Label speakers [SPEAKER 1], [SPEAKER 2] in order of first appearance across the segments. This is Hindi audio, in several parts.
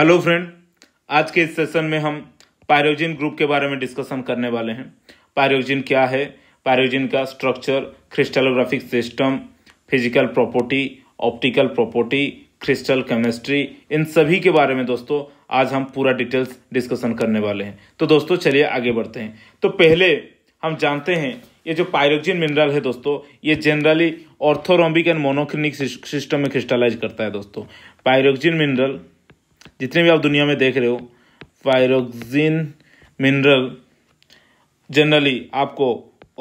[SPEAKER 1] हेलो फ्रेंड आज के इस सेशन में हम पायरोजिन ग्रुप के बारे में डिस्कशन करने वाले हैं पायरोजिन क्या है पायरोजिन का structure crystallographic system physical property optical property crystal chemistry इन सभी के बारे में दोस्तों आज हम पूरा डिटेल्स डिस्कशन करने वाले हैं तो दोस्तों चलिए आगे बढ़ते हैं तो पहले हम जानते हैं ये जो पायरोजिन मिनरल है दोस्तों ये generally orthorhombic and monoclinic system में क्रिस्टलाइज करता है दोस्तों पायरोक्जिन मिनरल जितने भी आप दुनिया में देख रहे हो फायरोक्सिन मिनरल जनरली आपको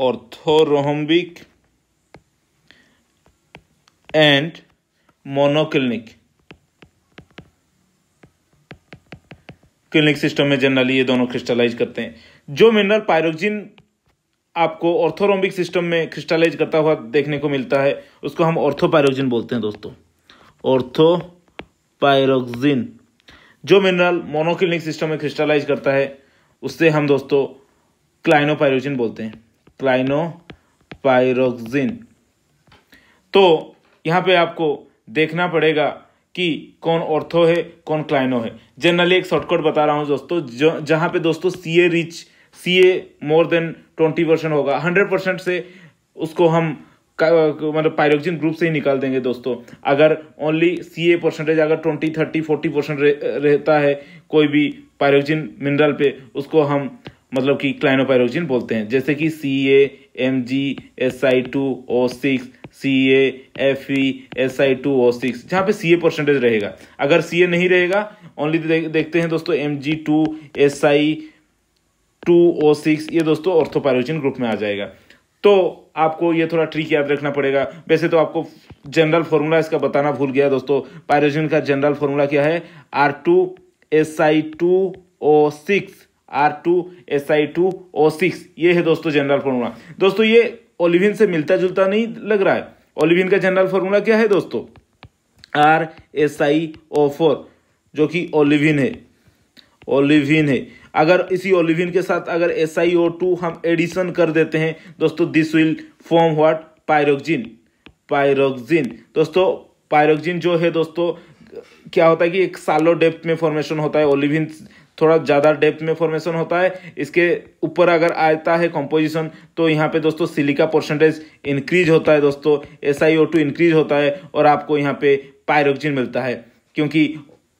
[SPEAKER 1] orthorhombic and monoclinic clinic system में जनरली ये दोनों क्रिस्टलाइज करते हैं जो मिनरल पायरोक्सिन आपको ऑर्थोरोम्बिक सिस्टम में क्रिस्टलाइज करता हुआ देखने को मिलता है उसको हम ऑर्थोपायरोक्सिन बोलते हैं दोस्तों ऑर्थोपायरोक्सिन जो मिनरल मोनोक्लिनिक सिस्टम में क्रिस्टलाइज करता है उससे हम दोस्तों क्लाइनोपायरोजिन बोलते हैं क्लाइनोपायरोक्सिन तो यहाँ पे आपको देखना पड़ेगा कि कौन ऑर्थो है कौन क्लाइनो है जनरली एक शॉर्टकट बता रहा हूँ दोस्तों जो जहाँ पे दोस्तों C A rich C A more than twenty percent होगा हंड्रेड परसेंट से उसको हम मतलब पायरोक्सिन ग्रुप से ही निकाल देंगे दोस्तों अगर ओनली सी ए परसेंटेज अगर ट्वेंटी थर्टी फोर्टी परसेंट रहता है कोई भी पायरोक्सिन मिनरल पे उसको हम मतलब कि क्लाइनोपायरोक्सिन बोलते हैं जैसे कि C A M G S I two O six C A F E S I two O six जहाँ पे सी ए परसेंटेज रहेगा अगर सी ए नहीं रहेगा ओनली देखते हैं दोस्तों M G two S I two O six ये दोस्तों ऑर्थोपायरोजिन ग्रुप में आ जाएगा तो आपको ये थोड़ा ट्रिक याद रखना पड़ेगा वैसे तो आपको जनरल फॉर्मूला इसका बताना भूल गया दोस्तों पायरोजिन का जनरल फॉर्मूला क्या है R two S I two O six R two S I two O six ये है दोस्तों जनरल फॉर्मूला दोस्तों ये ओलिविन से मिलता जुलता नहीं लग रहा है ओलिविन का जनरल फॉर्मूला क्या है दोस्तों R S I O four जो कि ओलिविन है ओलिविन है अगर इसी ओलिविन के साथ अगर एस हम एडिशन कर देते हैं दोस्तों this will form what pyroxene pyroxene दोस्तों पायरोक्जिन जो है दोस्तों क्या होता है कि एक सालो डेप्थ में फॉर्मेशन होता है ओलिविन थोड़ा ज़्यादा डेप्थ में फॉर्मेशन होता है इसके ऊपर अगर आता है कंपोजिशन तो यहाँ पे दोस्तों सिलिका परसेंटेज इंक्रीज होता है दोस्तों S I O two increase होता है और आपको यहाँ पे पायरोक्जिन मिलता है क्योंकि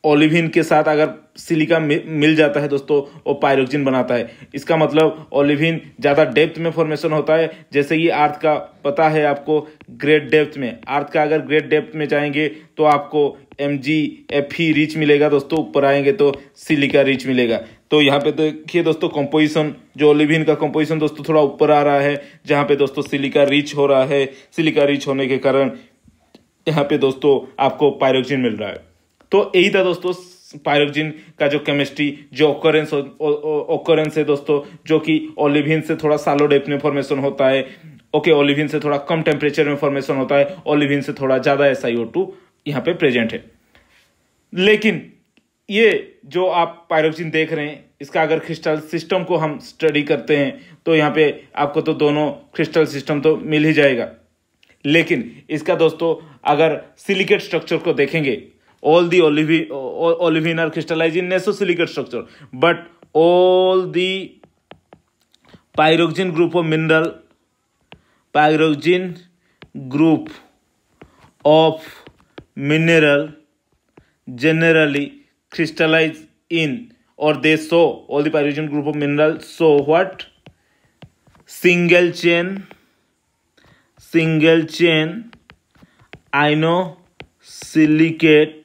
[SPEAKER 1] ओलिविन के साथ अगर सिलिका मिल जाता है दोस्तों वो पायरोक्जिन बनाता है इसका मतलब ओलिविन ज़्यादा डेप्थ में फॉर्मेशन होता है जैसे ये आर्थ का पता है आपको ग्रेट डेप्थ में आर्थ का अगर ग्रेट डेप्थ में जाएंगे तो आपको एम जी एफ ही रिच मिलेगा दोस्तों ऊपर आएंगे तो सिलिका रिच मिलेगा तो यहाँ पे देखिए दोस्तों कंपोजिशन जो ओलिविन का कंपोजिशन दोस्तों थोड़ा ऊपर आ रहा है जहाँ पे दोस्तों सिलिका रिच हो रहा है सिलिका रिच होने के कारण यहाँ पे दोस्तों आपको पायरोक्जिन मिल रहा है तो यही था दोस्तों पायरोक्जिन का जो केमिस्ट्री जो ओकरेंस ओकरेंस है दोस्तों जो कि ओलिविन से थोड़ा सालो डेप में फॉर्मेशन होता है ओके ओलिविन से थोड़ा कम टेम्परेचर में फॉर्मेशन होता है ओलिविन से थोड़ा ज़्यादा एस आई ओ टू यहाँ पे प्रेजेंट है लेकिन ये जो आप पायरोजिन देख रहे हैं इसका अगर क्रिस्टल सिस्टम को हम स्टडी करते हैं तो यहाँ पे आपको तो दोनों क्रिस्टल सिस्टम तो मिल ही जाएगा लेकिन इसका दोस्तों अगर सिलिकेट स्ट्रक्चर को देखेंगे all the olivine, olivine are crystallized in nesosilicate structure but all the pyroxene group of mineral pyroxene group of mineral generally crystallize in or they show all the pyroxene group of mineral so what single chain single chain i know silicate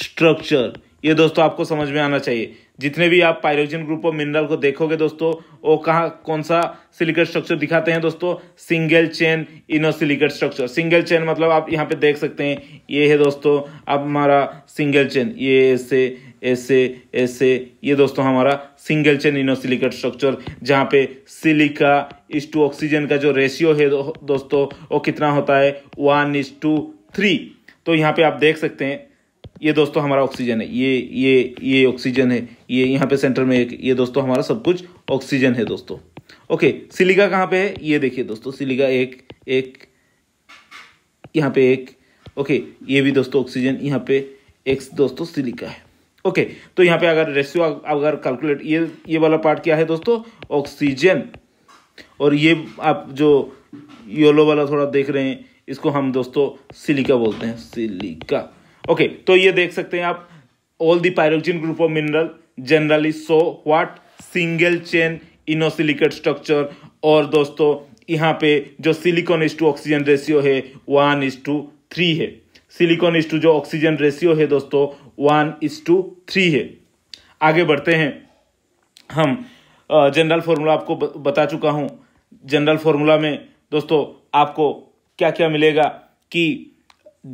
[SPEAKER 1] structure ये दोस्तों आपको समझ में आना चाहिए जितने भी आप पायरोजिन ग्रुप ऑफ मिनरल को देखोगे दोस्तों वो कहाँ कौन सा सिलिकेट स्ट्रक्चर दिखाते हैं दोस्तों single chain inosilicate structure single chain मतलब आप यहाँ पे देख सकते हैं ये है दोस्तों अब हमारा सिंगल चेन ये ऐसे ऐसे ऐसे ये दोस्तों हमारा single chain inosilicate structure जहाँ पे सिलिका इस टू ऑक्सीजन का जो रेशियो है दो, दोस्तों वो कितना होता है वन इस टू थ्री तो यहाँ पे आप देख सकते हैं ये दोस्तों हमारा ऑक्सीजन है ये ये ये ऑक्सीजन है ये यहाँ पे सेंटर में एक ये दोस्तों हमारा सब कुछ ऑक्सीजन है दोस्तों ओके सिलिका कहाँ पे है ये देखिए दोस्तों सिलिका एक एक यहाँ पे एक ओके ये भी दोस्तों ऑक्सीजन यहाँ पे एक दोस्तों सिलिका है ओके तो यहाँ पे अगर रेशियो अगर कैलकुलेट ये ये वाला पार्ट क्या है दोस्तों ऑक्सीजन और ये आप जो येलो वाला थोड़ा देख रहे हैं इसको हम दोस्तों सिलिका बोलते हैं सिलिका ओके okay, तो ये देख सकते हैं आप all the pyroxene group of mineral generally so what single chain inosilicate structure और दोस्तों यहाँ पे जो silicon is to oxygen ratio है वन इज टू थ्री है सिलिकॉन इज टू जो ऑक्सीजन रेशियो है दोस्तों वन इज टू थ्री है आगे बढ़ते हैं हम जनरल फॉर्मूला आपको बता चुका हूँ जनरल फॉर्मूला में दोस्तों आपको क्या क्या मिलेगा कि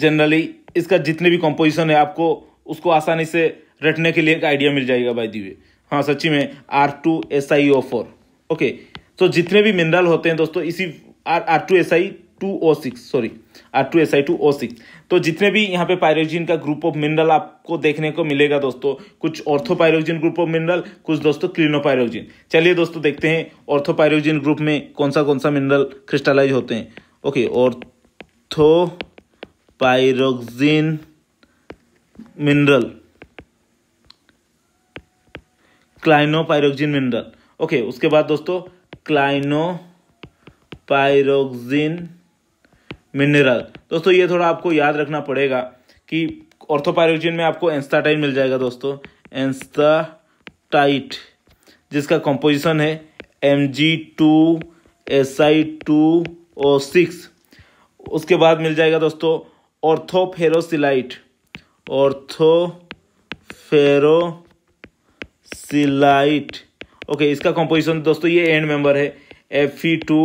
[SPEAKER 1] जनरली इसका जितने भी कंपोजिशन है आपको उसको आसानी से रटने के लिए एक आइडिया मिल जाएगा बाई दी हाँ सच्ची में R two S I O four okay तो जितने भी मिनरल होते हैं दोस्तों इसी R R two S I two O six sorry R two S I two O six तो जितने भी यहाँ पे पायरोजिन का ग्रुप ऑफ मिनरल आपको देखने को मिलेगा दोस्तों कुछ ऑर्थोपायरोजिन ग्रुप ऑफ मिनरल कुछ दोस्तों क्लिनोपायरोजिन चलिए दोस्तों देखते हैं ऑर्थोपायरोजिन ग्रुप में कौन सा कौन सा मिनरल क्रिस्टलाइज होते हैं okay orthopyroxene mineral clinopyroxene mineral okay उसके बाद दोस्तों क्लाइनो पाइरोक्सिन मिनरल दोस्तों ये थोड़ा आपको याद रखना पड़ेगा कि ऑर्थोपायरोक्सिन में आपको एंस्टाटाइट मिल जाएगा दोस्तों एंस्टाटाइट जिसका कंपोजिशन है M G two S I two O six उसके बाद मिल जाएगा दोस्तों ऑर्थोफेरोसिलाइट ऑर्थोफेरोसिलाइट ओके इसका कंपोजिशन दोस्तों ये एंड मेंबर है F E two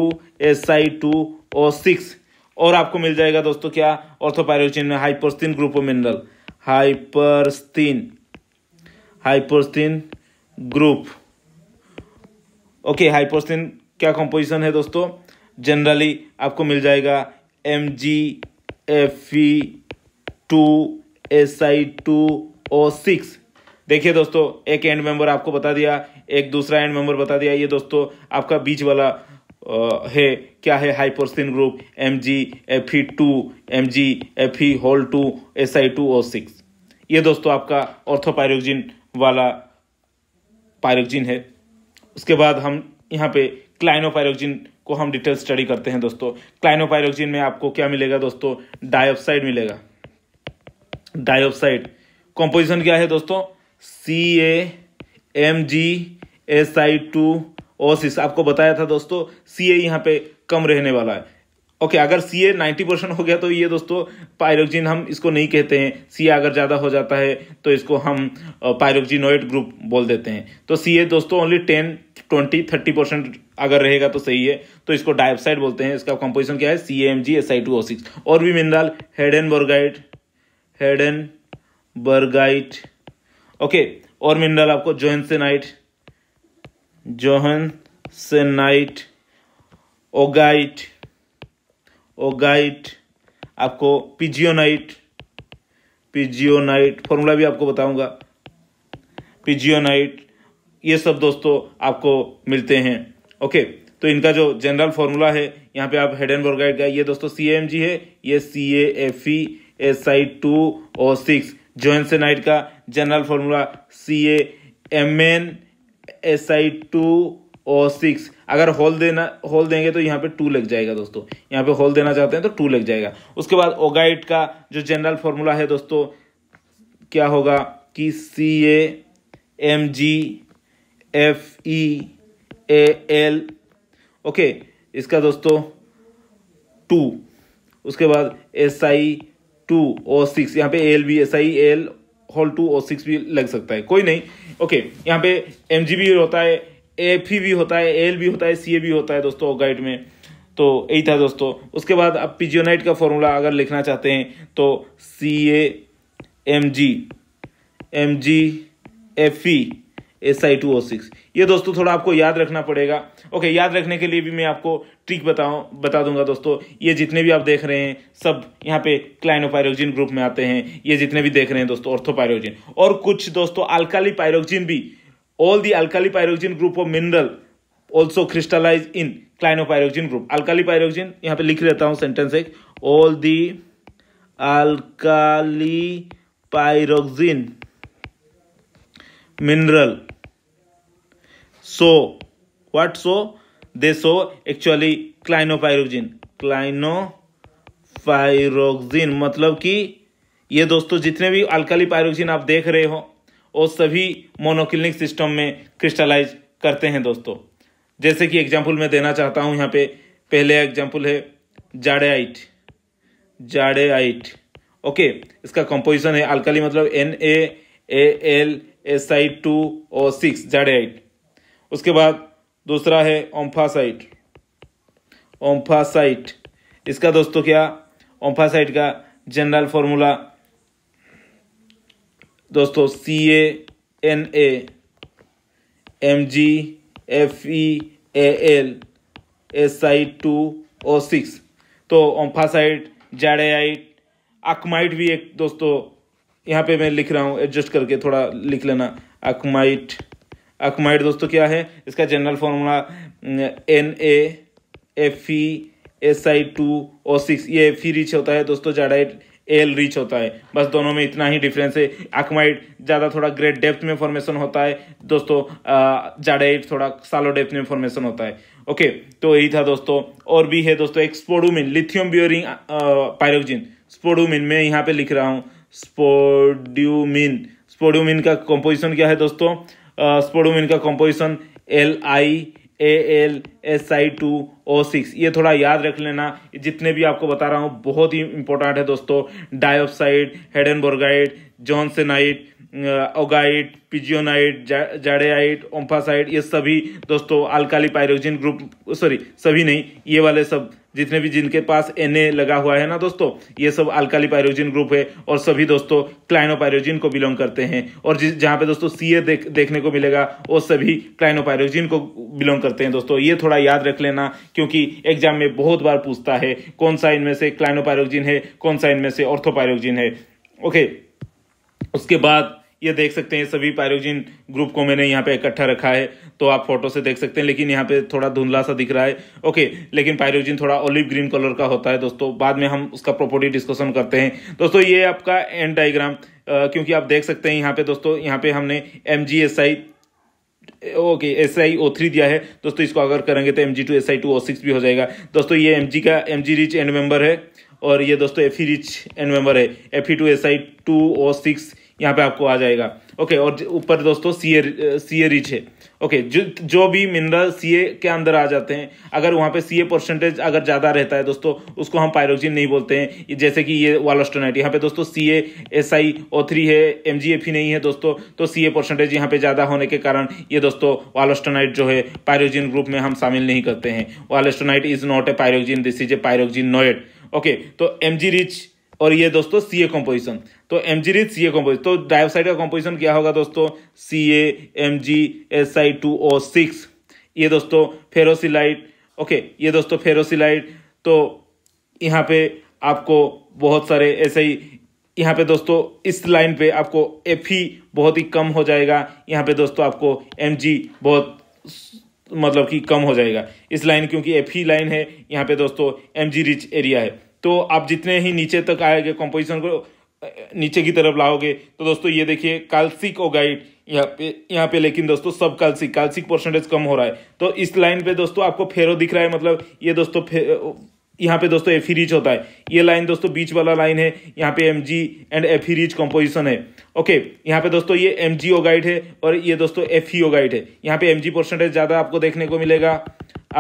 [SPEAKER 1] S I two O six और आपको मिल जाएगा दोस्तों क्या में hypersthene group of mineral hypersthene hypersthene group okay hypersthene क्या कंपोजिशन है दोस्तों जनरली आपको मिल जाएगा M G F E two S I two O six देखिए दोस्तों एक एंड मेंबर आपको बता दिया एक दूसरा एंड मेंबर बता दिया ये दोस्तों आपका बीच वाला है क्या है hypersthene group M G F E two M G F E whole two S I two O six ये दोस्तों आपका ऑर्थोपायरोक्जिन वाला पायरोक्जिन है उसके बाद हम यहाँ पे क्लाइनोपायरोक्जिन को हम डिटेल स्टडी करते हैं दोस्तों क्लाइनोपायरोक्सिन में आपको क्या मिलेगा दोस्तों डाइऑक्साइड मिलेगा डाइऑक्साइड कॉम्पोजिशन क्या है दोस्तों C A M G S I two ओसिस आपको बताया था दोस्तों सी ए यहाँ पे कम रहने वाला है ओके okay, अगर सी ए नाइन्टी परसेंट हो गया तो ये दोस्तों पायरोक्जिन हम इसको नहीं कहते हैं सी ए अगर ज़्यादा हो जाता है तो इसको हम पायरोक्जिनोइड ग्रुप बोल देते हैं तो सी ए दोस्तों only ten twenty thirty percent अगर रहेगा तो सही है तो इसको डाइऑक्साइड बोलते हैं इसका कंपोजिशन क्या है C M G S I two O six और भी mineral hedenbergite hedenbergite okay और मिनरल आपको जोहनसेनाइट जोहनसेनाइट ओगाइट ओगाइट आपको पिजियोनाइट पिजियोनाइट फॉर्मूला भी आपको बताऊंगा पिजियोनाइट ये सब दोस्तों आपको मिलते हैं ओके तो इनका जो जनरल फॉर्मूला है यहाँ पे आप हेड एंड बोर्गाइड का ये दोस्तों सी एम जी है ये C A F E S I two O six नाइट का general formula C A M N S I two O six अगर होल देना होल देंगे तो यहाँ पे टू लग जाएगा दोस्तों यहाँ पे होल देना चाहते हैं तो टू लग जाएगा उसके बाद ओगाइट का जो जनरल फॉर्मूला है दोस्तों क्या होगा कि C A M G F E A L okay इसका दोस्तों टू उसके बाद S I two O six यहाँ पे एल भी S I L whole two O six भी लग सकता है कोई नहीं ओके okay, यहाँ पे एम जी भी होता है एफ ई भी होता है एल भी होता है सी ए भी होता है दोस्तों गाइड में तो यही था दोस्तों उसके बाद आप पिजियोनाइट का फॉर्मूला अगर लिखना चाहते हैं तो C A M G M G F E S I two O six ये दोस्तों थोड़ा आपको याद रखना पड़ेगा ओके याद रखने के लिए भी मैं आपको ट्रिक बताऊँ बता दूंगा दोस्तों ये जितने भी आप देख रहे हैं सब यहाँ पे क्लाइनोपायरोक्जिन ग्रुप में आते हैं ये जितने भी देख रहे हैं दोस्तों ऑर्थोपायरोक्जिन और कुछ दोस्तों अल्काली पायरोक्जिन भी all the alkali pyroxene group of mineral also crystallize in clinopyroxene group alkali pyroxene यहाँ पे लिख लेता हूँ सेंटेंस एक all the alkali pyroxene mineral so what so they so actually clino clinopyroxene मतलब कि ये दोस्तों जितने भी अल्कली पायरोक्सिन आप देख रहे हो वो सभी मोनोक्लिनिक सिस्टम में क्रिस्टलाइज करते हैं दोस्तों जैसे कि एग्जाम्पल मैं देना चाहता हूँ यहाँ पे पहले एग्जाम्पल है जाडेआइट जाडेआइट ओके इसका कंपोजिशन है अल्कली मतलब N A L S I two और सिक्स जाडेट उसके बाद दूसरा है ओम्फासाइट ओम्फासाइट इसका दोस्तों क्या ओम्फासाइट का जनरल फॉर्मूला दोस्तों C A N A M G F E A L I two O six तो ओम्फासाइट जाडेआइट अकमाइट भी एक दोस्तों यहाँ पे मैं लिख रहा हूँ एडजस्ट करके थोड़ा लिख लेना अकमाइट अकमाइट दोस्तों क्या है इसका general formula N A F E S I two O six ये एफ ई रिच होता है दोस्तों जाडाइट एल रिच होता है बस दोनों में इतना ही डिफरेंस है अकमाइट ज़्यादा थोड़ा ग्रेट डेप्थ में फॉर्मेशन होता है दोस्तों जाडाइट थोड़ा सालो डेप्थ में फॉर्मेशन होता है ओके तो यही था दोस्तों और भी है दोस्तों एक स्पोडोमिन लिथियम ब्योरिंग पायरोजिन स्पोडोमिन मैं यहाँ पे लिख रहा हूँ स्पोड्यूमिन स्पोड्यूमिन का कंपोजिशन क्या है दोस्तों स्पोडोमिन का composition L I A L S I two O six ये थोड़ा याद रख लेना जितने भी आपको बता रहा हूँ बहुत ही इंपॉर्टेंट है दोस्तों डाइऑक्साइड हेडनबोर्गाइड जॉनसेनाइट ओगाइट पिजियोनाइट जा, जाडेआइट ओम्फासाइड ये सभी दोस्तों अल्काली पायरोजिन ग्रुप सॉरी सभी नहीं ये वाले सब जितने भी जिनके पास एन लगा हुआ है ना दोस्तों ये सब अल्काली पायरोजिन ग्रुप है और सभी दोस्तों क्लाइनोपायरोजिन को बिलोंग करते हैं और जिस जहाँ पे दोस्तों सी ए देख, देखने को मिलेगा वो सभी क्लाइनोपायरोजिन को बिलोंग करते हैं दोस्तों ये थोड़ा याद रख लेना क्योंकि एग्जाम में बहुत बार पूछता है कौन सा इनमें से क्लाइनोपायरोजिन है कौन सा इनमें से ऑर्थोपायरोजिन है ओके उसके बाद ये देख सकते हैं सभी पायरोजिन ग्रुप को मैंने यहाँ पे इकट्ठा रखा है तो आप फोटो से देख सकते हैं लेकिन यहाँ पे थोड़ा धुंधला सा दिख रहा है ओके लेकिन पायरोजिन थोड़ा ओलिव ग्रीन कलर का होता है दोस्तों बाद में हम उसका प्रॉपर्टी डिस्कशन करते हैं दोस्तों ये आपका एंड डाइग्राम क्योंकि आप देख सकते हैं यहाँ पे दोस्तों यहाँ पे हमने M G S I okay S I O three दिया है दोस्तों इसको अगर करेंगे तो M G two S I two O six भी हो जाएगा दोस्तों ये एम जी का M G rich end member है और ये दोस्तों F E rich end member है F E two S I two O six यहाँ पे आपको आ जाएगा ओके और ऊपर दोस्तों सीए सीए रिच है ओके जो जो भी मिनरल सीए के अंदर आ जाते हैं अगर वहाँ पे सीए परसेंटेज अगर ज़्यादा रहता है दोस्तों उसको हम पायरोक्जिन नहीं बोलते हैं जैसे कि ये वालोस्टोनाइट यहाँ पे दोस्तों C A S I O three है एम जी एफ ही नहीं है दोस्तों तो सी ए परसेंटेज यहाँ पे ज़्यादा होने के कारण ये दोस्तों वालोस्टोनाइट जो है पायरोजिन ग्रुप में हम शामिल नहीं करते हैं wollastonite is not a pyroxene this is a pyroxene नोएट ओके तो एम जी रिच और ये दोस्तों सी ए कॉम्पोजिशन तो M G rich C A composition तो डाइऑक्साइड का कॉम्पोजिशन क्या होगा दोस्तों C A M G S I two O six ये दोस्तों फेरोसिलाइट ओके ये दोस्तों फेरोसिलाइट तो यहाँ पे आपको बहुत सारे ऐसे ही यहाँ पे दोस्तों इस लाइन पे आपको एफ ही बहुत ही कम हो जाएगा यहाँ पे दोस्तों आपको एम जी बहुत मतलब कि कम हो जाएगा इस लाइन क्योंकि एफ ही लाइन है यहाँ पे दोस्तों एम जी रिच एरिया है तो आप जितने ही नीचे तक आएंगे कंपोजिशन को नीचे की तरफ लाओगे तो दोस्तों ये देखिए काल्सिक ओगाइड यहाँ पे यहाँ पे लेकिन दोस्तों सब काल्सिक काल्सिक परसेंटेज कम हो रहा है तो इस लाइन पे दोस्तों आपको फेरो दिख रहा है मतलब ये दोस्तों यहाँ पे दोस्तों एफ रीच होता है ये लाइन दोस्तों बीच वाला लाइन है यहाँ पे M G and F rich composition है ओके यहाँ पे दोस्तों ये एम जी है और ये दोस्तों एफ ही है यहाँ पे एम जी परसेंटेज ज़्यादा आपको देखने को मिलेगा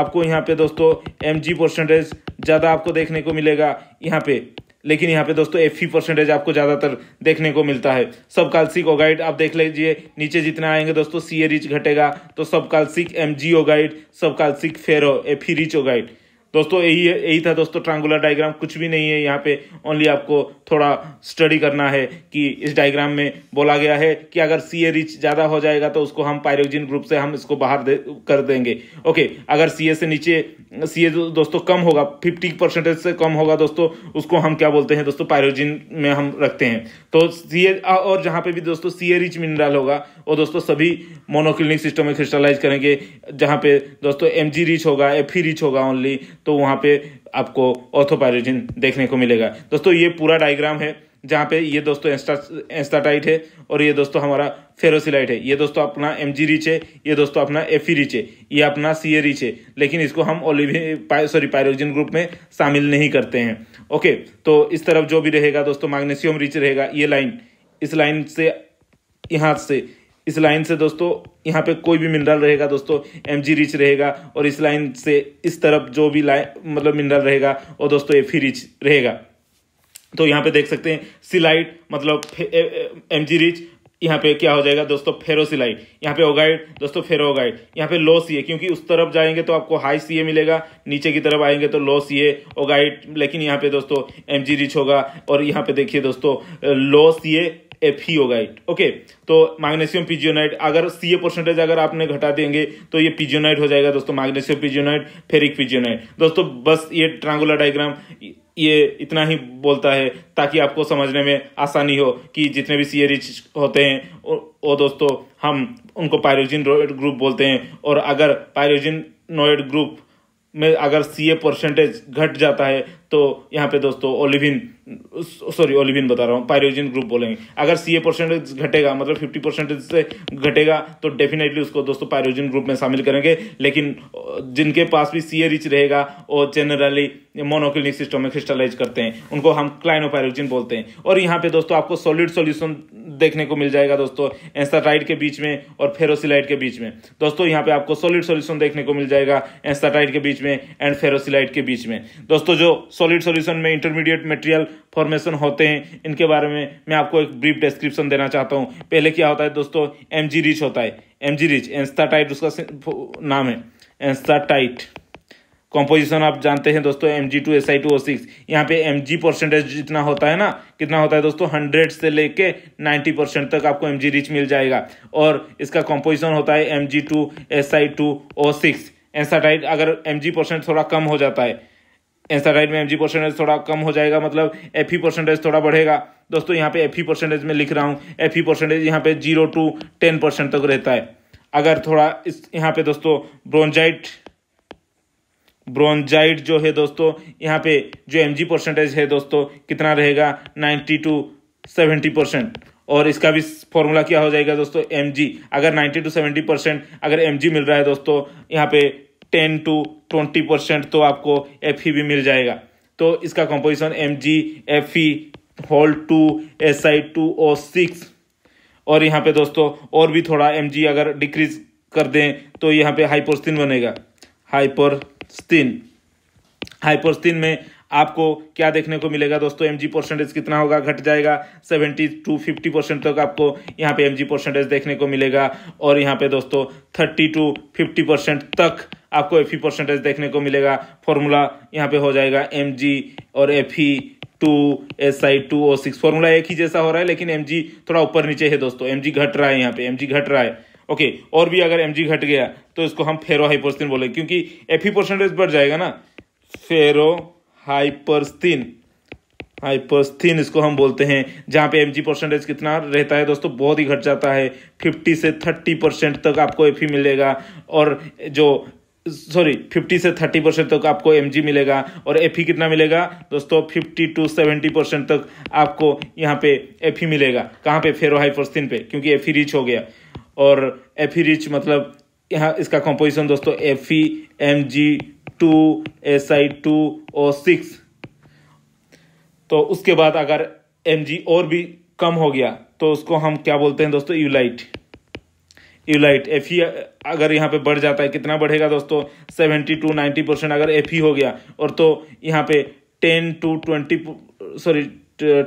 [SPEAKER 1] आपको यहाँ पे दोस्तों एम जी परसेंटेज ज़्यादा आपको देखने को मिलेगा यहाँ पे लेकिन यहाँ पे दोस्तों एफ परसेंटेज e आपको ज़्यादातर देखने को मिलता है सब कालसिक ओगाइड आप देख लीजिए नीचे जितना आएंगे दोस्तों सी ए रिच घटेगा तो सब कालसिक एम जी ओगाइड सब कालसिक फेरो एफ रिच ओगाइड दोस्तों यही यही था दोस्तों ट्रांगुलर डायग्राम कुछ भी नहीं है यहाँ पे ओनली आपको थोड़ा स्टडी करना है कि इस डायग्राम में बोला गया है कि अगर सी ए रिच ज़्यादा हो जाएगा तो उसको हम पायरोजिन ग्रुप से हम इसको बाहर दे कर देंगे ओके अगर सी ए से नीचे सी ए दोस्तों कम होगा फिफ्टी परसेंटेज से कम होगा दोस्तों उसको हम क्या बोलते हैं दोस्तों पायरोजिन में हम रखते हैं तो सी ए और जहाँ पे भी दोस्तों सी ए रिच मिनरल होगा वो दोस्तों सभी मोनोक्लिनिक सिस्टम में क्रिस्टलाइज करेंगे जहाँ पे दोस्तों एम जी रिच होगा एफ ई रिच होगा ओनली तो वहां पे आपको ऑर्थोपायरोजिन देखने को मिलेगा दोस्तों ये पूरा डायग्राम है जहाँ पे ये दोस्तों एंस्टा एंस्टाटाइट है और ये दोस्तों हमारा फेरोसिलाइट है ये दोस्तों अपना एम जी रिच है ये दोस्तों अपना एफ ई रिच है ये अपना सी ए रिच है लेकिन इसको हम ओलिवे सॉरी पायरोजिन ग्रुप में शामिल नहीं करते हैं ओके तो इस तरफ जो भी रहेगा दोस्तों मैग्नेशियम रिच रहेगा ये लाइन इस लाइन से यहाँ से इस लाइन से दोस्तों यहाँ पे कोई भी मिनरल रहेगा दोस्तों एम जी रिच रहेगा और इस लाइन से इस तरफ जो भी लाइन मतलब मिनरल रहेगा और दोस्तों एफ रिच रहेगा तो यहाँ पे देख सकते हैं सिलाइट मतलब एम जी रिच यहाँ पे क्या हो जाएगा दोस्तों सिलाई यहाँ पे ओगाइड दोस्तों फेरोगाइड यहाँ पे लो सीए क्योंकि उस तरफ जाएंगे तो आपको हाई सीए मिलेगा नीचे की तरफ आएंगे तो लो सी ओगाइड लेकिन यहाँ पे दोस्तों एम रिच होगा और यहाँ पे देखिए दोस्तों लो सी एफियोगाइट ओके तो मैग्नेशियम पिजियोनाइट अगर सी ए परसेंटेज अगर आपने घटा देंगे तो ये पिजियोनाइट हो जाएगा दोस्तों मैग्नेशियम पिजियोनाइट फेरिक पिजियोनाइट दोस्तों बस ये ट्रांगुलर डायग्राम ये इतना ही बोलता है ताकि आपको समझने में आसानी हो कि जितने भी सी रिच होते हैं वो दोस्तों हम उनको पायरोजिन ग्रुप बोलते हैं और अगर पायरोजिन नोएड ग्रुप में अगर सी ए परसेंटेज घट जाता है तो यहाँ पे दोस्तों ओलिविन सॉरी ओलिविन बता रहा हूँ पायरोजिन ग्रुप बोलेंगे अगर सी ए परसेंटेज घटेगा मतलब फिफ्टी परसेंटेज से घटेगा तो डेफिनेटली उसको दोस्तों पायरोजिन ग्रुप में शामिल करेंगे लेकिन जिनके पास भी सी ए रिच रहेगा वो जनरली मोनोक्लिनिक सिस्टम में क्रिस्टलाइज करते हैं उनको हम क्लाइनोपायरोजिन बोलते हैं और यहाँ पे दोस्तों आपको सॉलिड सोल्यूशन देखने को मिल जाएगा दोस्तों एंसाटाइड के बीच में और फेरोसिलाइड के बीच में दोस्तों यहाँ पे आपको सॉलिड सोल्यूशन देखने को मिल जाएगा एंसाटाइड के बीच में एंड फेरोसिलाइड के बीच में दोस्तों जो सॉलिड सॉल्यूशन में इंटरमीडिएट मटेरियल फॉर्मेशन होते हैं इनके बारे में मैं आपको एक ब्रीफ डिस्क्रिप्शन देना चाहता हूँ पहले क्या होता है दोस्तों एम रिच होता है एम रिच एंस्टाटाइट उसका नाम है एंस्टाटाइट कॉम्पोजिशन आप जानते हैं दोस्तों M G two S I two O six यहाँ पे एम जी परसेंटेज जितना होता है ना कितना होता है दोस्तों हंड्रेड से लेके नाइन्टी परसेंट तक आपको एम जी रिच मिल जाएगा और इसका कॉम्पोजिशन होता है M G two S I two O six enstatite अगर एम जी परसेंट थोड़ा कम हो जाता है एंसाइड में एम परसेंटेज थोड़ा कम हो जाएगा मतलब एफ परसेंटेज e थोड़ा बढ़ेगा दोस्तों यहाँ पे एफ परसेंटेज e में लिख रहा हूँ एफ परसेंटेज e यहाँ पे जीरो टू टेन परसेंट तक रहता है अगर थोड़ा इस यहाँ पे दोस्तों ब्रोंजाइट ब्रोंजाइट जो है दोस्तों यहाँ पे जो एम परसेंटेज है दोस्तों कितना रहेगा नाइन्टी टू सेवेंटी परसेंट और इसका भी फॉर्मूला क्या हो जाएगा दोस्तों एम अगर नाइन्टी टू सेवेंटी परसेंट अगर एम मिल रहा है दोस्तों यहाँ पे टेन टू ट्वेंटी परसेंट तो आपको एफ e भी मिल जाएगा तो इसका composition M G F E whole two S I two O six और यहाँ पे दोस्तों और भी थोड़ा एम जी अगर डिक्रीज कर दें तो यहाँ पे हाइपोस्तिन बनेगा हाइपोस्तिन हाइपोस्तिन में आपको क्या देखने को मिलेगा दोस्तों एम जी परसेंटेज कितना होगा घट जाएगा सेवेंटी टू फिफ्टी परसेंट तक आपको यहाँ पे एम जी परसेंटेज देखने को मिलेगा और यहाँ पे दोस्तों थर्टी टू फिफ्टी परसेंट तक आपको एफ परसेंटेज e देखने को मिलेगा फॉर्मूला यहाँ पे हो जाएगा एम जी और F two S I two O six formula एक ही जैसा हो रहा है लेकिन एम जी थोड़ा ऊपर नीचे है दोस्तों एम जी घट रहा है यहाँ पे एम घट रहा है ओके okay, और भी अगर एम जी घट गया तो इसको हम फेरो हाइपरस्तीन बोले क्योंकि एफ ई परसेंटेज बढ़ जाएगा ना फेरो हाइपरस्तीन हाइपरस्थिन इसको हम बोलते हैं जहाँ पे एम जी परसेंटेज कितना रहता है दोस्तों बहुत ही घट जाता है फिफ्टी से थर्टी परसेंट तक आपको एफ e मिलेगा और जो सॉरी 50 से 30 परसेंट तक आपको एम मिलेगा और एफ e कितना मिलेगा दोस्तों 50 टू 70 परसेंट तक आपको यहाँ पे एफ e मिलेगा कहाँ पे फेरोहाइफोस्थिन पे क्योंकि एफ रिच e हो गया और एफ रिच मतलब यहाँ इसका कंपोजिशन दोस्तों F M G two S I two O six तो उसके बाद अगर एम और भी कम हो गया तो उसको हम क्या बोलते हैं दोस्तों यूलाइट यूलाइट एफ ई अगर यहाँ पे बढ़ जाता है कितना बढ़ेगा दोस्तों सेवेंटी टू नाइन्टी परसेंट अगर एफ ई e हो गया और तो यहाँ पे ten to twenty sorry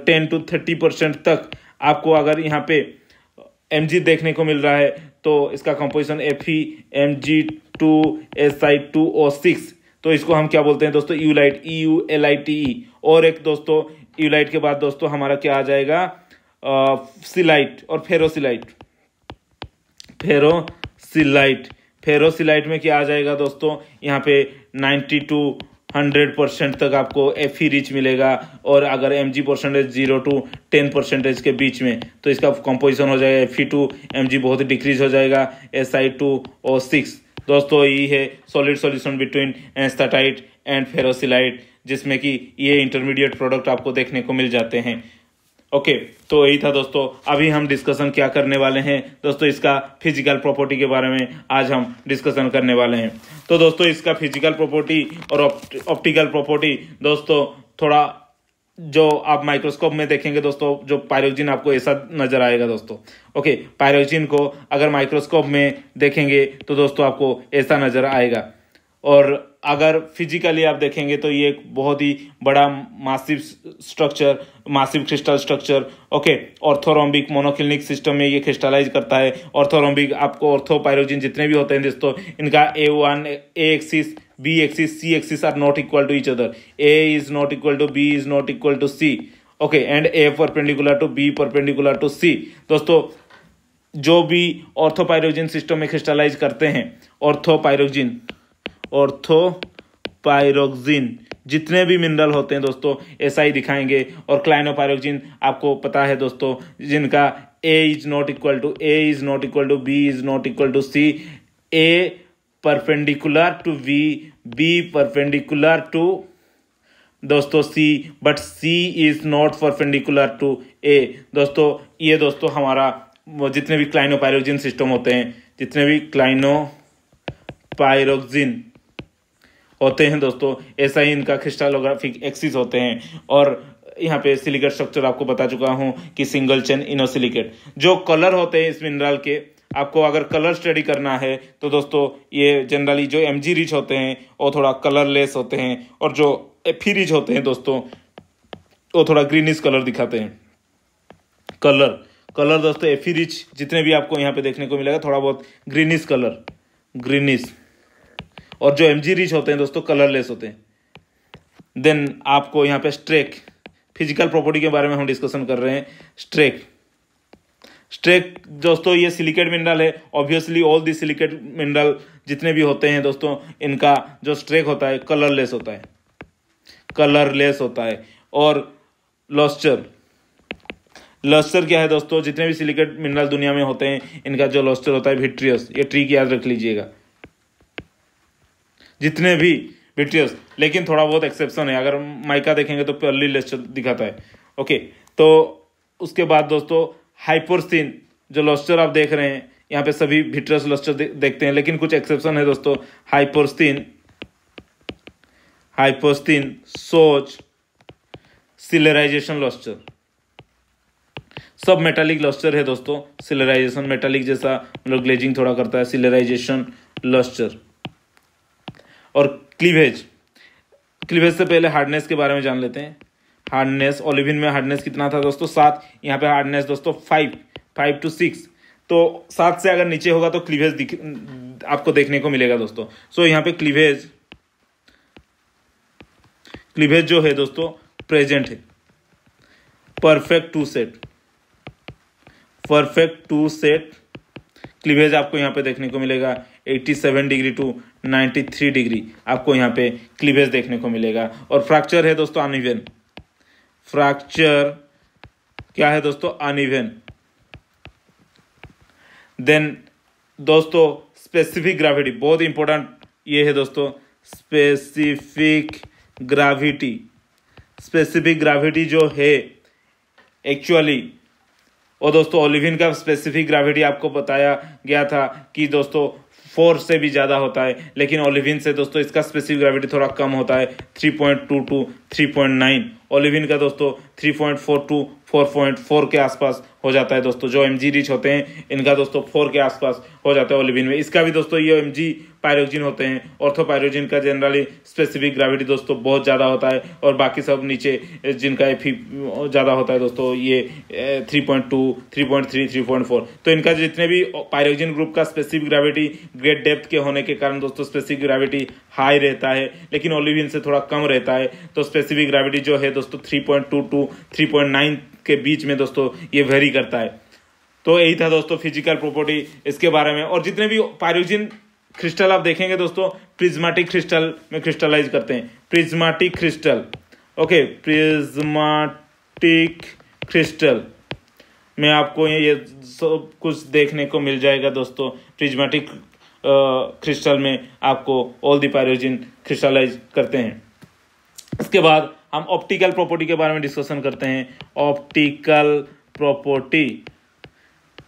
[SPEAKER 1] ten to thirty percent तक आपको अगर यहाँ पे एम जी देखने को मिल रहा है तो इसका composition F E M G two S I two O six तो इसको हम क्या बोलते हैं दोस्तों eulite E U L I T E और एक दोस्तों यूलाइट के बाद दोस्तों हमारा क्या आ जाएगा सिलाइट और फेरोसिलाइट फेरोसिलाइट फेरोसिलाइट में क्या आ जाएगा दोस्तों यहाँ पे नाइन्टी टू हंड्रेड परसेंट तक आपको एफ ई रिच मिलेगा और अगर M G percentage zero to ten percentage के बीच में तो इसका कंपोजिशन हो जाएगा F E two M G बहुत डिक्रीज हो जाएगा एस आई टू और सिक्स दोस्तों ये है solid solution between enstatite and ferrosilite जिसमें कि ये इंटरमीडिएट प्रोडक्ट आपको देखने को मिल जाते हैं ओके तो यही था दोस्तों अभी हम डिस्कशन क्या करने वाले हैं दोस्तों इसका फिजिकल प्रॉपर्टी के बारे में आज हम डिस्कशन करने वाले हैं तो दोस्तों इसका फिजिकल प्रॉपर्टी और ऑप्टिकल प्रॉपर्टी दोस्तों थोड़ा जो आप माइक्रोस्कोप में देखेंगे दोस्तों जो पायरोजिन आपको ऐसा नजर आएगा दोस्तों ओके पायरोजिन को अगर माइक्रोस्कोप में देखेंगे तो दोस्तों आपको ऐसा नजर आएगा और अगर फिजिकली आप देखेंगे तो ये एक बहुत ही बड़ा massive structure massive crystal structure okay orthorhombic monoclinic system में ये क्रिस्टलाइज करता है ऑर्थोरोम्बिक आपको ऑर्थोपायरोजिन जितने भी होते हैं दोस्तों इनका A one A axis B axis C axis are not equal to each other A is not equal to B is not equal to C okay and A perpendicular to B perpendicular to C दोस्तों जो भी ऑर्थोपायरोजिन सिस्टम में क्रिस्टलाइज करते हैं ऑर्थोपायरोजिन ऑर्थोपायरोक्सिन जितने भी मिनरल होते हैं दोस्तों ऐसा ही दिखाएंगे और क्लाइनोपायरोक्सिन आपको पता है दोस्तों जिनका A is not equal to A is not equal to B is not equal to C A perpendicular to V B perpendicular to दोस्तों C but C is not perpendicular to A दोस्तों ये दोस्तों हमारा जितने भी क्लाइनोपायरोक्सिन सिस्टम होते हैं जितने भी क्लाइनो पायरोक्सिन होते हैं दोस्तों ऐसा ही इनका क्रिस्टालोग्राफिक एक्सिस होते हैं और यहाँ पे सिलिकेट स्ट्रक्चर आपको बता चुका हूँ कि सिंगल चेन इनोसिलिकेट जो कलर होते हैं इस मिनरल के आपको अगर कलर स्टडी करना है तो दोस्तों ये जनरली जो एम जी रिच होते हैं वो थोड़ा कलरलेस होते हैं और जो एफी रिच होते हैं दोस्तों वो थोड़ा ग्रीनिश कलर दिखाते हैं कलर कलर दोस्तों एफी रिच जितने भी आपको यहाँ पे देखने को मिलेगा थोड़ा बहुत ग्रीनिश कलर ग्रीनिश और जो एम रिच होते हैं दोस्तों कलरलेस होते हैं देन आपको यहाँ पे स्ट्रेक फिजिकल प्रॉपर्टी के बारे में हम डिस्कशन कर रहे हैं स्ट्रेक स्ट्रेक दोस्तों ये सिलिकेट मिनरल है obviously all the silicate mineral जितने भी होते हैं दोस्तों इनका जो स्ट्रेक होता है कलरलेस होता है कलरलेस होता है और लॉस्चर लॉस्चर क्या है दोस्तों जितने भी सिलिकेट मिनरल दुनिया में होते हैं इनका जो लॉस्चर होता है विट्रियस ये ट्रिक याद रख लीजिएगा जितने भी वीडियोस लेकिन थोड़ा बहुत एक्सेप्शन है अगर माइका देखेंगे तो पर्ली लेस दिखाता है ओके तो उसके बाद दोस्तों हाइपोरसिन जो लॉस्टर आप देख रहे हैं यहाँ पे सभी विट्रस लॉस्टर देखते हैं लेकिन कुछ एक्सेप्शन है दोस्तों हाइपोरस्तीन हाइपोस्तीन सोच सिलेराइजेशन लॉस्टर सब मेटालिक लॉस्टर है दोस्तों सिलेराइजेशन मेटालिक जैसा मतलब ग्लेजिंग थोड़ा करता है सिलेराइजेशन लॉस्टर और क्लीवेज क्लीवेज से पहले हार्डनेस के बारे में जान लेते हैं हार्डनेस ओलिविन में हार्डनेस कितना था दोस्तों सात यहाँ पे हार्डनेस दोस्तों फाइव फाइव टू सिक्स तो सात से अगर नीचे होगा तो क्लीवेज दिख आपको देखने को मिलेगा दोस्तों सो so, यहाँ पे क्लीवेज क्लीवेज जो है दोस्तों प्रेजेंट है perfect two set perfect two set cleavage आपको यहाँ पे देखने को मिलेगा 87 डिग्री टू 93 डिग्री आपको यहाँ पे क्लीवेज देखने को मिलेगा और फ्रैक्चर है दोस्तों अनिवेन फ्रैक्चर क्या है दोस्तों अनिवेन देन दोस्तों स्पेसिफिक ग्राविटी बहुत इंपॉर्टेंट ये है दोस्तों स्पेसिफिक ग्राविटी स्पेसिफिक ग्राविटी जो है एक्चुअली और दोस्तों ओलिविन का स्पेसिफिक ग्राविटी आपको बताया गया था कि दोस्तों फोर से भी ज़्यादा होता है लेकिन ओलिविन से दोस्तों इसका स्पेसिफिक ग्रेविटी थोड़ा कम होता है three point two to three point nine olivine का दोस्तों three point four to four point four के आसपास हो जाता है दोस्तों जो एम जी रिच होते हैं इनका दोस्तों फोर के आसपास हो जाता है ओलिविन में इसका भी दोस्तों ये एम जी पायरोक्जिन होते हैं ऑर्थोपायरोजिन का जनरली स्पेसिफिक ग्रेविटी दोस्तों बहुत ज़्यादा होता है और बाकी सब नीचे जिनका एफ ज़्यादा होता है दोस्तों ये three point two three point three three point four तो इनका जितने भी पायरोजिन ग्रुप का स्पेसिफिक ग्रेविटी ग्रेट डेप्थ के होने के कारण दोस्तों स्पेसिफिक ग्रेविटी हाई रहता है लेकिन ओलिविन से थोड़ा कम रहता है तो स्पेसिफिक ग्रेविटी जो है दोस्तों three point two to three point nine के बीच में दोस्तों ये वेरी करता है तो यही था दोस्तों फिजिकल प्रॉपर्टी इसके बारे में और जितने भी पायरोजिन क्रिस्टल आप देखेंगे दोस्तों प्रिज्माटिक क्रिस्टल में क्रिस्टलाइज करते हैं prismatic crystal okay prismatic crystal में आपको ये सब कुछ देखने को मिल जाएगा दोस्तों प्रिज्माटिक क्रिस्टल में आपको ऑल दी पायरोजिन क्रिस्टलाइज करते हैं इसके बाद हम ऑप्टिकल प्रॉपर्टी के बारे में डिस्कशन करते हैं ऑप्टिकल प्रॉपर्टी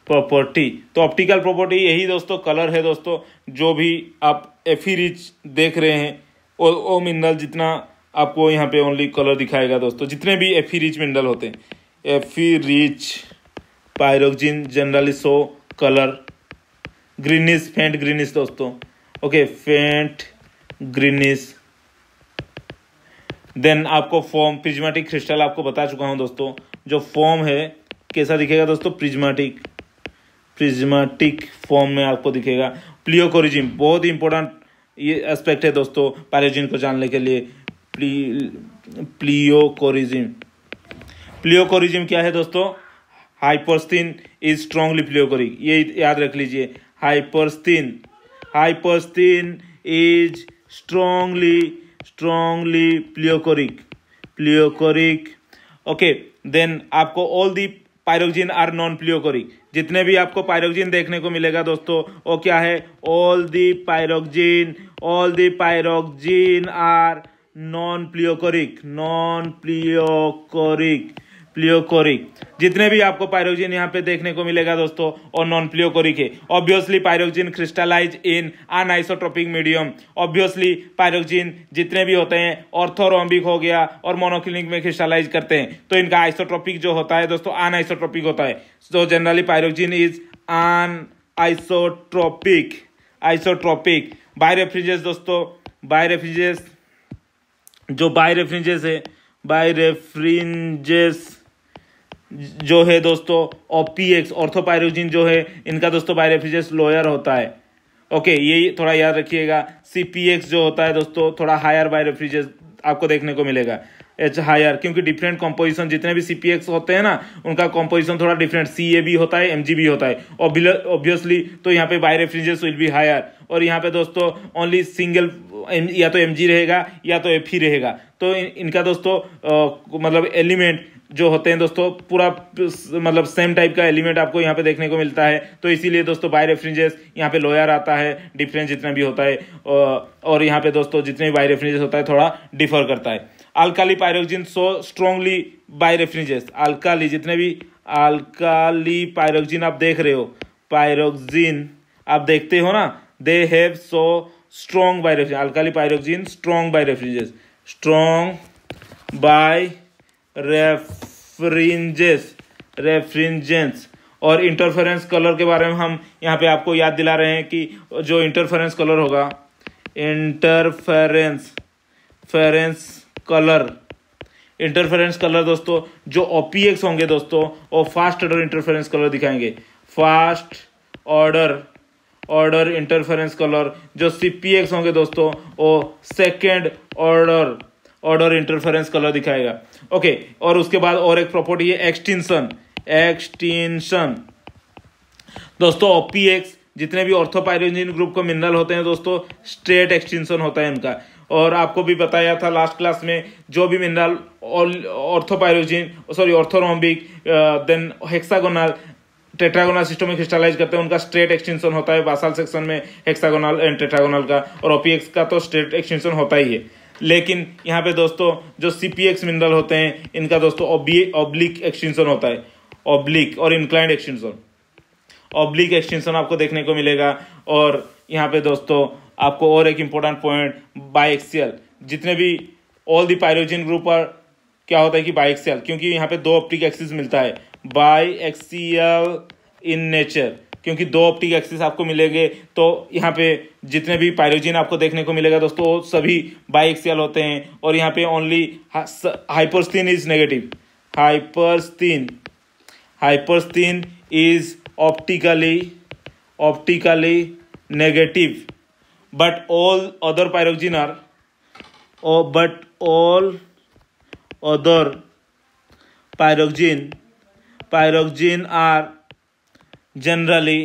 [SPEAKER 1] प्रॉपर्टी तो ऑप्टिकल प्रॉपर्टी यही दोस्तों कलर है दोस्तों जो भी आप एफी रिच e देख रहे हैं ओ ओ मिनरल जितना आपको यहाँ पे ओनली कलर दिखाएगा दोस्तों जितने भी एफी रिच मिनरल होते हैं F E rich pyroxene generally so colour greenish faint greenish दोस्तों ओके फेंट ग्रीनिस देन आपको फॉर्म प्रिज्मेटिक क्रिस्टल आपको बता चुका हूँ दोस्तों जो फॉर्म है कैसा दिखेगा दोस्तों प्रिज्मेटिक प्रिजमेटिक फॉर्म में आपको दिखेगा प्लियोकोरिजिम बहुत ही इंपॉर्टेंट ये एस्पेक्ट है दोस्तों पैरोजिन को जानने के लिए प्ली प्लियोकोरिजिम प्लियोकोरिजिम क्या है दोस्तों हाइपरस्तीन इज स्ट्रांगली प्लियोकोरिक ये याद रख लीजिए hypersthene hypersthene is strongly strongly pleochroic pleochroic okay then आपको all the pyroxene are non pleochroic जितने भी आपको पायरोक्जिन देखने को मिलेगा दोस्तों वो क्या है all the pyroxene all the pyroxene are non pleochroic non pleochroic pleochroic जितने भी आपको पायरोक्जिन यहाँ पे देखने को मिलेगा दोस्तों और नॉन प्लियोकोरिक है obviously pyroxene crystallize in anisotropic medium obviously pyroxene जितने भी होते हैं ऑर्थोरोम्बिक हो गया और मोनोक्लिनिक में क्रिस्टलाइज करते हैं तो इनका आइसोट्रोपिक जो होता है दोस्तों अन आइसोट्रोपिक होता है so generally pyroxene is anisotropic isotropic birefringence दोस्तों बायरेफ्रिजेस जो बायरेफ्रिजेस है बायरेफ्रिजेस जो है दोस्तों ओपीएक्स ऑर्थोपायरोजिन जो है इनका दोस्तों बायरेफिजेस लोयर होता है ओके ये थोड़ा याद रखिएगा सीपीएक्स जो होता है दोस्तों थोड़ा हायर बायरेफ्रिजेस आपको देखने को मिलेगा एच हायर क्योंकि डिफरेंट कॉम्पोजिशन जितने भी सीपीएक्स होते हैं ना उनका कॉम्पोजिशन थोड़ा डिफरेंट सी ए भी होता है एम जी भी होता है ऑब्वियसली तो यहाँ पे बायरेफ्रिजेस विल भी हायर और यहाँ पे दोस्तों ओनली सिंगल या तो एम जी रहेगा या तो एफ ही रहेगा तो इन, इनका दोस्तों आ, मतलब एलिमेंट जो होते हैं दोस्तों पूरा मतलब सेम टाइप का एलिमेंट आपको यहाँ पे देखने को मिलता है तो इसीलिए दोस्तों बाय रेफरेंजेस यहाँ पे लोयर आता है डिफरेंस जितना भी होता है और यहाँ पे दोस्तों जितने भी बाय रेफ्रिजेस होता है थोड़ा डिफर करता है alkali pyroxene so strongly birefringence alkali जितने भी अल्काली पायरोक्जिन आप देख रहे हो पायरोक्जिन आप देखते हो ना they have so strong birefringence alkali pyroxene strong birefringence strong birefringence refringence और इंटरफेरेंस कलर के बारे में हम यहाँ पे आपको याद दिला रहे हैं कि जो इंटरफेरेंस कलर होगा interference ference colour interference colour दोस्तों जो ओपीएक्स होंगे दोस्तों वो फास्ट ऑर्डर इंटरफेरेंस कलर दिखाएंगे first order order interference colour जो सीपीएक्स होंगे दोस्तों वो second order order interference colour दिखाएगा ओके okay, और उसके बाद और एक प्रॉपर्टी है एक्सटेंशन एक्सटेंशन दोस्तों ओपीएक्स जितने भी ऑर्थोपायरोजिन ग्रुप को मिनरल होते हैं दोस्तों स्ट्रेट एक्सटेंशन होता है इनका और आपको भी बताया था लास्ट क्लास में जो भी mineral orthopyroxene sorry orthorhombic then hexagonal tetragonal system में क्रिस्टलाइज करते हैं उनका स्ट्रेट एक्सटेंशन होता है बासाल सेक्शन में हेक्सागोनल एंड टेट्रागोनल का और ओपीएक्स का तो स्ट्रेट एक्सटेंशन होता ही है लेकिन यहाँ पे दोस्तों जो सी पी एक्स मिनरल होते हैं इनका दोस्तों ऑब्लिक एक्सटेंशन होता है ऑब्लिक और इंक्लाइंड एक्सटेंशन ऑब्लिक एक्सटेंशन आपको देखने को मिलेगा और यहाँ पे दोस्तों आपको और एक इम्पोर्टेंट पॉइंट बाइक्सियल जितने भी ऑल दी पायरोजिन ग्रुप पर क्या होता है कि बाइक्सियल क्योंकि यहाँ पे दो ऑप्टिक एक्सिस मिलता है बाई एक्सियल इन नेचर क्योंकि दो ऑप्टिक एक्सिस आपको मिलेंगे तो यहाँ पे जितने भी पायरोजिन आपको देखने को मिलेगा दोस्तों वो सभी बाइक्सियल होते हैं और यहाँ पे only hypersthene is negative hypersthene hypersthene is optically optically negative but all other pyroxene are but all other other pyroxene are generally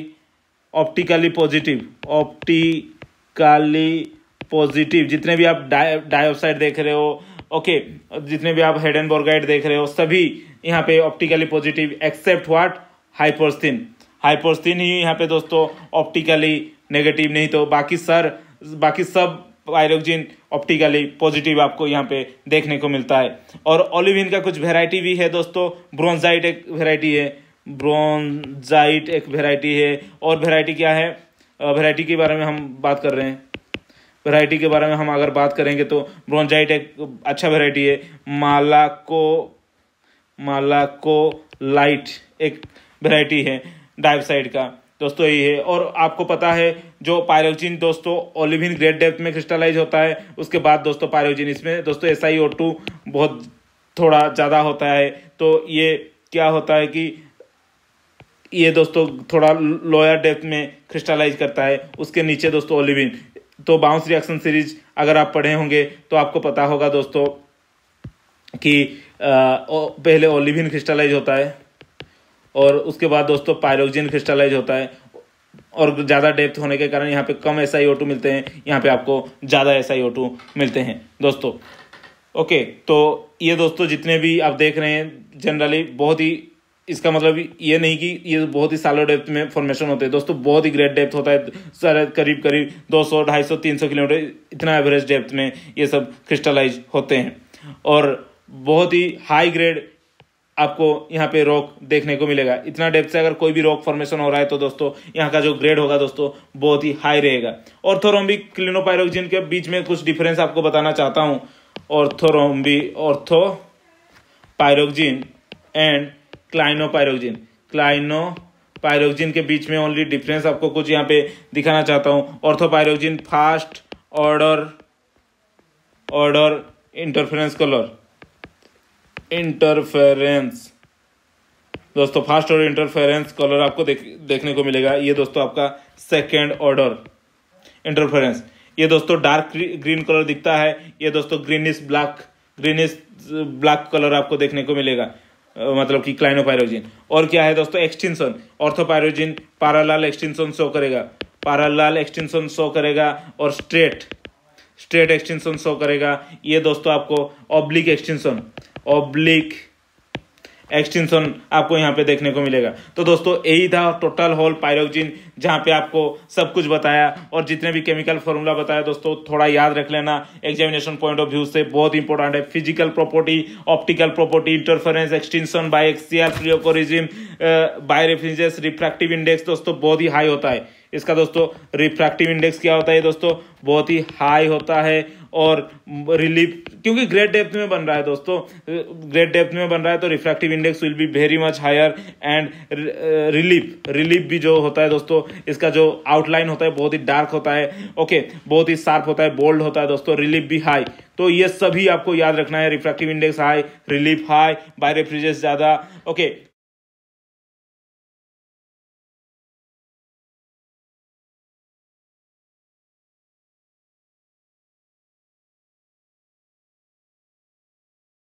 [SPEAKER 1] optically positive optically positive जितने भी आप डाइऑक्साइड देख रहे हो ओके okay, जितने भी आप हेड एंड बोर्गाइड देख रहे हो सभी यहाँ पे optically positive except what hypersthene hypersthene ही यहाँ पे दोस्तों ऑप्टिकली नेगेटिव नहीं तो बाकी सर बाकी सब वायरोक्जिन ऑप्टिकली पॉजिटिव आपको यहाँ पे देखने को मिलता है और ओलिविन का कुछ वेराइटी भी है दोस्तों ब्रोंजाइट एक वेराइटी है ब्रोंजाइट एक वेराइटी है और वेराइटी क्या है वेराइटी के बारे में हम बात कर रहे हैं वेराइटी के बारे में हम अगर बात करेंगे तो ब्रोंजाइट एक अच्छा वेराइटी है मालाको मालाको लाइट एक वेराइटी है डाइवसाइड का दोस्तों यही है और आपको पता है जो पायरोजिन दोस्तों ओलिविन ग्रेट डेप्थ में क्रिस्टलाइज होता है उसके बाद दोस्तों पायरोजिन इसमें दोस्तों एस आई ओ टू बहुत थोड़ा ज़्यादा होता है तो ये क्या होता है कि ये दोस्तों थोड़ा लोअर डेप्थ में क्रिस्टलाइज करता है उसके नीचे दोस्तों ओलिविन तो बाउंस रिएक्शन सीरीज अगर आप पढ़े होंगे तो आपको पता होगा दोस्तों कि पहले ओलिविन क्रिस्टलाइज होता है और उसके बाद दोस्तों पायरोक्जिन क्रिस्टलाइज होता है और ज़्यादा डेप्थ होने के कारण यहाँ पे कम एस आई ओ मिलते हैं यहाँ पे आपको ज़्यादा एस आई ओ मिलते हैं दोस्तों ओके तो ये दोस्तों जितने भी आप देख रहे हैं जनरली बहुत ही इसका मतलब ये नहीं कि ये बहुत ही सालो डेप्थ में फॉर्मेशन होते हैं दोस्तों बहुत ही ग्रेट डेप्थ होता है सारे करीब करीब 200 250 300 किलोमीटर इतना एवरेज डेप्थ में ये सब क्रिस्टलाइज होते हैं और बहुत ही हाई ग्रेड आपको यहाँ पे रॉक देखने को मिलेगा इतना डेप्थ से अगर कोई भी रॉक फॉर्मेशन हो रहा है तो दोस्तों यहाँ का जो ग्रेड होगा दोस्तों बहुत ही हाई रहेगा थोरोम्बिक क्लिनोपायरोक्जिन के बीच में कुछ डिफरेंस आपको बताना चाहता हूँ ऑर्थोरोम्बी ऑर्थो पायरोक्जिन एंड क्लाइनोपायरोक्जिन क्लाइनो पायरोक्जिन के बीच में ओनली डिफरेंस आपको कुछ यहाँ पे दिखाना चाहता हूँ orthopyroxene first order order interference colour interference दोस्तों फास्ट ऑर्डर इंटरफेरेंस कलर आपको देख देखने को मिलेगा ये दोस्तों आपका सेकेंड ऑर्डर इंटरफेरेंस ये दोस्तों डार्क ग्रीन कलर दिखता है ये दोस्तों greenish black greenish black colour आपको देखने को मिलेगा मतलब कि क्लाइनोपायरोजिन और क्या है दोस्तों extension orthopyroxene parallel extension show करेगा पारालाल एक्सटेंशन शो करेगा और स्ट्रेट स्ट्रेट एक्सटेंशन शो करेगा ये दोस्तों आपको ऑब्लिक एक्सटेंशन ऑब्लिक एक्सटेंशन आपको यहाँ पे देखने को मिलेगा तो दोस्तों यही था टोटल होल पायरोक्जिन जहाँ पे आपको सब कुछ बताया और जितने भी केमिकल फॉर्मूला बताया दोस्तों थोड़ा याद रख लेना एग्जामिनेशन पॉइंट ऑफ व्यू से बहुत इंपॉर्टेंट है physical property optical property interference extension biaxial pleochroism birefringence refractive index दोस्तों बहुत ही हाई होता है इसका दोस्तों रिफ्रैक्टिव इंडेक्स क्या होता है दोस्तों बहुत ही हाई होता है और रिलीफ क्योंकि ग्रेट डेप्थ में बन रहा है दोस्तों ग्रेट डेप्थ में बन रहा है तो refractive index will be very much higher and relief relief भी जो होता है दोस्तों इसका जो आउटलाइन होता है बहुत ही डार्क होता है ओके बहुत ही शार्प होता है बोल्ड होता है दोस्तों रिलीफ भी हाई तो ये सभी आपको याद रखना है refractive index high relief high birefringence ज़्यादा ओके